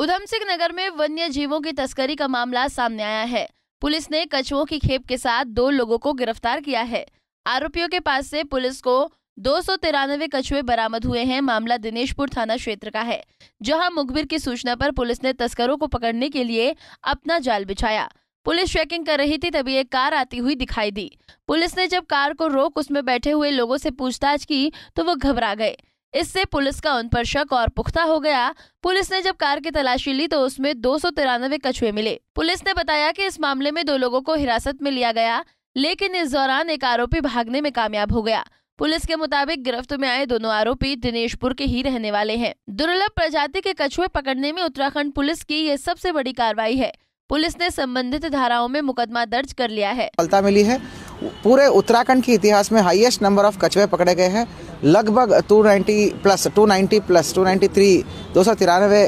उधम सिंह नगर में वन्य जीवों की तस्करी का मामला सामने आया है पुलिस ने कछुओं की खेप के साथ दो लोगों को गिरफ्तार किया है आरोपियों के पास से पुलिस को दो सौ तिरानवे कछुए बरामद हुए हैं मामला दिनेशपुर थाना क्षेत्र का है जहां मुखबिर की सूचना पर पुलिस ने तस्करों को पकड़ने के लिए अपना जाल बिछाया पुलिस चेकिंग कर रही थी तभी एक कार आती हुई दिखाई दी पुलिस ने जब कार को रोक उसमें बैठे हुए लोगों से पूछताछ की तो वो घबरा गए इससे पुलिस का उन पर शक और पुख्ता हो गया पुलिस ने जब कार की तलाशी ली तो उसमें दो सौ तिरानवे कछुए मिले पुलिस ने बताया कि इस मामले में दो लोगों को हिरासत में लिया गया लेकिन इस दौरान एक आरोपी भागने में कामयाब हो गया पुलिस के मुताबिक गिरफ्त में आए दोनों आरोपी दिनेशपुर के ही रहने वाले हैं दुर्लभ प्रजाति के कछुए पकड़ने में उत्तराखंड पुलिस की ये सबसे बड़ी कार्रवाई है पुलिस ने संबंधित धाराओं में मुकदमा दर्ज कर लिया है मिली है पूरे उत्तराखंड के इतिहास में हाईएस्ट नंबर ऑफ कछुए पकड़े गए हैं लगभग 290 प्लस 290 प्लस 293 दो सौ तिरानवे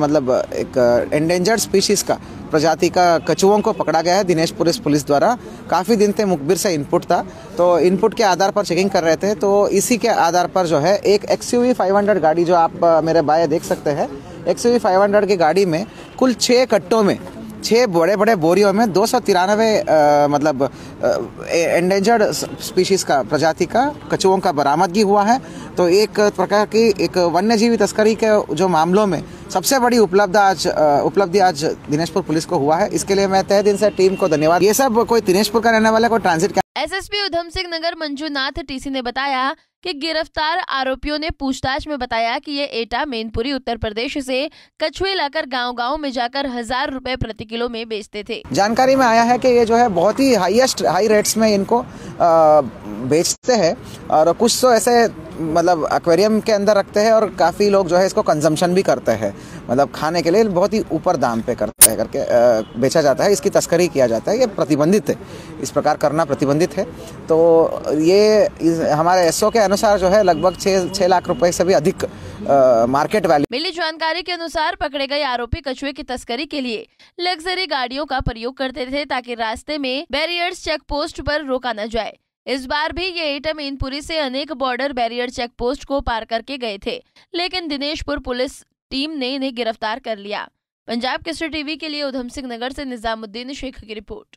मतलब एक एंडेंजर्ड स्पीशीज़ का प्रजाति का कछुओं को पकड़ा गया है दिनेश पुलिस पुलिस द्वारा काफ़ी दिन से मुखबिर से इनपुट था तो इनपुट के आधार पर चेकिंग कर रहे थे तो इसी के आधार पर जो है एक एक्स यू गाड़ी जो आप मेरे बाय देख सकते हैं एक्स यू की गाड़ी में कुल छः कट्टों में छः बड़े बड़े बोरियों में दो सौ तिरानवे मतलब एंडेंजर्ड स्पीशीज़ का प्रजाति का कछुओं का बरामदगी हुआ है तो एक प्रकार की एक वन्यजीवी तस्करी के जो मामलों में सबसे बड़ी उपलब्ध आज उपलब्धि आज दिनेशपुर पुलिस को हुआ है इसके लिए मैं तय दिन से टीम को धन्यवाद ये सब कोई दिनेशपुर का रहने वाला कोई transit S S P Udham Singh Nagar Manjunath TC ने बताया कि गिरफ्तार आरोपियों ने पूछताछ में बताया कि ये एटा मेनपुरी उत्तर प्रदेश से कछुए लाकर गाँव गाँव में जाकर हजार रूपए प्रति किलो में बेचते थे जानकारी में आया है कि ये जो है बहुत ही हाईएस्ट हाई रेट्स में इनको बेचते हैं और कुछ तो ऐसे मतलब एक्वेरियम के अंदर रखते हैं और काफ़ी लोग जो है इसको कंजम्पशन भी करते हैं मतलब खाने के लिए बहुत ही ऊपर दाम पे करते हैं करके बेचा जाता है इसकी तस्करी किया जाता है ये प्रतिबंधित है इस प्रकार करना प्रतिबंधित है तो ये हमारे एसओ के अनुसार अनुसार जो है लगभग छह लाख रुपए से भी अधिक आ, मार्केट वैल्यू मिली जानकारी के अनुसार पकड़े गए आरोपी कछुए की तस्करी के लिए लग्जरी गाड़ियों का प्रयोग करते थे ताकि रास्ते में बैरियर्स चेक पोस्ट पर रोका न जाए इस बार भी ये आइटम इनपुरी से अनेक बॉर्डर बैरियर चेक पोस्ट को पार करके गए थे लेकिन दिनेशपुर पुलिस टीम ने इन्हें गिरफ्तार कर लिया पंजाब केसरी टीवी के लिए उधम सिंह नगर से निजामुद्दीन शेख की रिपोर्ट